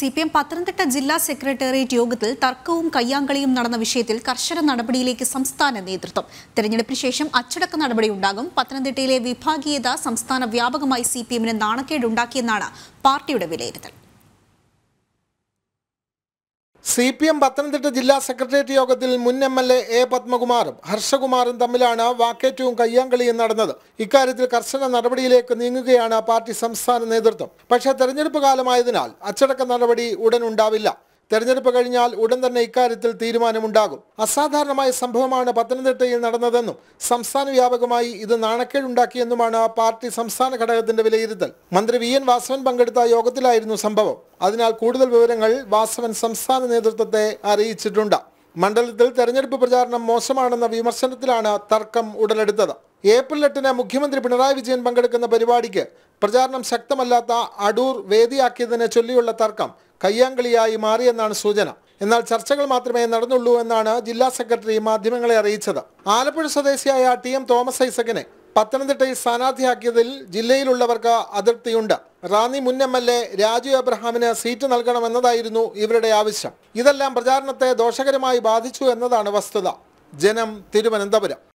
C P M Pathanamthitta ജില്ലാ secretariat യോഗത്തിൽ തർക്കവും കയ്യാങ്കളിയും നടന്ന വിഷയത്തിൽ കർശന നടപടിയിലേക്ക് സംസ്ഥാന നേതൃത്വം തെരഞ്ഞെടുപ്പിന് ശേഷം അച്ചടക്ക നടപടി ഉണ്ടാകും പത്തനംതിട്ടയിലെ വിഭാഗീയത സംസ്ഥാന വ്യാപകമായി സി പി എമ്മിന് നാണക്കേടുണ്ടാക്കിയെന്നാണ് പാർട്ടിയുടെ വിലയിരുത്തൽ സി പി എം പത്തനംതിട്ട ജില്ലാ സെക്രട്ടേറിയറ്റ് യോഗത്തിൽ മുൻ എം എൽ എ എ പത്മകുമാറും ഹർഷകുമാറും തമ്മിലാണ് വാക്കേറ്റവും കയ്യാങ്കളിയും നടന്നത് ഇക്കാര്യത്തിൽ കർശന നടപടിയിലേക്ക് നീങ്ങുകയാണ് പാർട്ടി സംസ്ഥാന നേതൃത്വം പക്ഷേ തെരഞ്ഞെടുപ്പ് കാലമായതിനാൽ അച്ചടക്ക നടപടി ഉടൻ ഉണ്ടാവില്ല തെരഞ്ഞെടുപ്പ് കഴിഞ്ഞാൽ ഉടൻ തന്നെ ഇക്കാര്യത്തിൽ തീരുമാനമുണ്ടാകും അസാധാരണമായ സംഭവമാണ് പത്തനംതിട്ടയിൽ നടന്നതെന്നും സംസ്ഥാന വ്യാപകമായി ഇത് നാണക്കേടുണ്ടാക്കിയെന്നുമാണ് പാർട്ടി സംസ്ഥാന ഘടകത്തിന്റെ വിലയിരുത്തൽ മന്ത്രി വി എൻ വാസവൻ പങ്കെടുത്ത യോഗത്തിലായിരുന്നു സംഭവം അതിനാൽ കൂടുതൽ വിവരങ്ങൾ വാസവൻ സംസ്ഥാന നേതൃത്വത്തെ അറിയിച്ചിട്ടുണ്ട് മണ്ഡലത്തിൽ തെരഞ്ഞെടുപ്പ് പ്രചാരണം മോശമാണെന്ന വിമർശനത്തിലാണ് തർക്കം ഉടലെടുത്തത് ഏപ്രിൽ എട്ടിന് മുഖ്യമന്ത്രി പിണറായി വിജയൻ പങ്കെടുക്കുന്ന പരിപാടിക്ക് പ്രചാരണം ശക്തമല്ലാത്ത അടൂർ വേദിയാക്കിയതിനെ ചൊല്ലിയുള്ള തർക്കം കയ്യാങ്കളിയായി മാറിയെന്നാണ് സൂചന എന്നാൽ ചർച്ചകൾ മാത്രമേ നടന്നുള്ളൂ എന്നാണ് ജില്ലാ സെക്രട്ടറി മാധ്യമങ്ങളെ അറിയിച്ചത് ആലപ്പുഴ സ്വദേശിയായ ടി എം തോമസ് ഐസക്കിനെ പത്തനംതിട്ടയിൽ സ്ഥാനാർത്ഥിയാക്കിയതിൽ ജില്ലയിലുള്ളവർക്ക് അതൃപ്തിയുണ്ട് റാന്നി മുൻ എം എൽ എ രാജു അബ്രഹാമിന് സീറ്റ് നൽകണമെന്നതായിരുന്നു ഇവരുടെ ആവശ്യം ഇതെല്ലാം പ്രചാരണത്തെ ദോഷകരമായി ബാധിച്ചു എന്നതാണ് വസ്തുത ജനം തിരുവനന്തപുരം